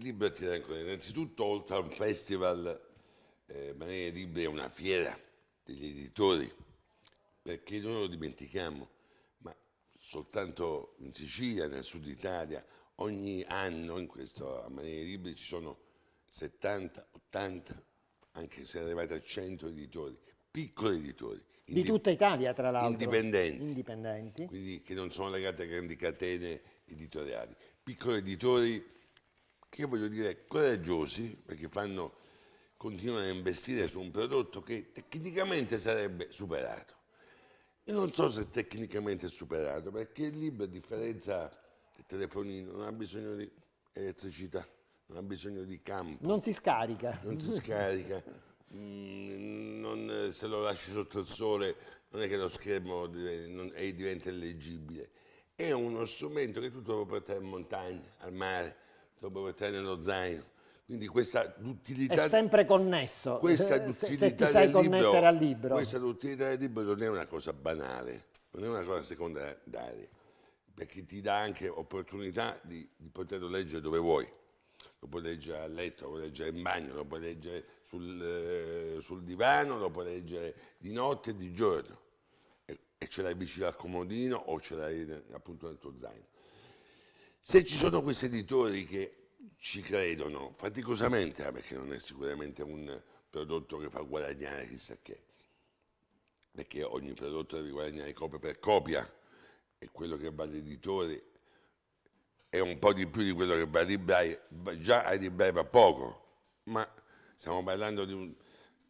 Libretti da Ancona, innanzitutto oltre a un festival, eh, Marea Libri è una fiera degli editori, perché noi lo dimentichiamo, ma soltanto in Sicilia, nel sud Italia, ogni anno in questo, a Marea Libri ci sono 70, 80, anche se arrivate a 100 editori, piccoli editori. Di tutta Italia, tra l'altro. Indipendenti, indipendenti. Quindi che non sono legati a grandi catene editoriali. Piccoli editori che voglio dire coraggiosi perché fanno, continuano a investire su un prodotto che tecnicamente sarebbe superato. Io non so se tecnicamente è superato perché il libro a differenza del telefonino non ha bisogno di elettricità, non ha bisogno di campo. Non si scarica. Non si scarica. Mm, non, se lo lasci sotto il sole non è che lo schermo diventa, non, diventa leggibile. È uno strumento che tu devi portare in montagna, al mare, lo puoi mettere nello zaino. Quindi questa utilità... È sempre connesso, se, se, ti sai connettere al libro. Questa utilità del libro non è una cosa banale, non è una cosa secondaria, perché ti dà anche opportunità di, di poterlo leggere dove vuoi. Lo puoi leggere a letto, lo puoi leggere in bagno, lo puoi leggere sul, eh, sul divano, lo puoi leggere di notte e di giorno. E, e ce l'hai vicino al comodino o ce l'hai appunto nel tuo zaino. Se ci sono questi editori che ci credono faticosamente, ah, perché non è sicuramente un prodotto che fa guadagnare chissà che, perché ogni prodotto deve guadagnare copia per copia e quello che va all'editore è un po' di più di quello che va ai già ai librai va poco, ma stiamo parlando di un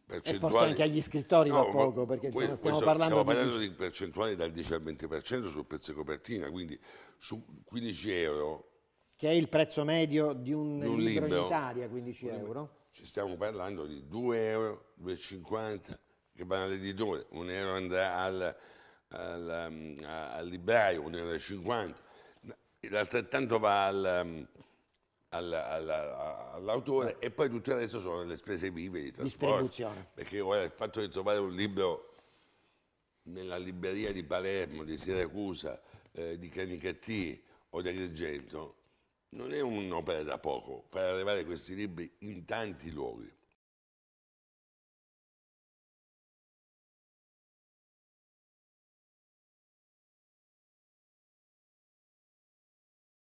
percentuali... E forse anche agli scrittori no, da poco, perché poi, insomma, stiamo, parlando, stiamo parlando di... di... percentuali dal 10 al 20% sul prezzo di copertina, quindi su 15 euro... Che è il prezzo medio di un, di un libro, libro in Italia, 15 euro. Ci stiamo parlando di 2,50 euro, 2,50 che vanno all'editore, un euro andrà al, al, al, al libraio, un euro e 50, l'altrettanto va al al, al, all'autore e poi tutto il resto sono le spese vive di distribuzione. Perché ora il fatto di trovare un libro nella libreria di Palermo, di Siracusa, eh, di Canicattì o di Agrigento non è un'opera da poco, far arrivare questi libri in tanti luoghi.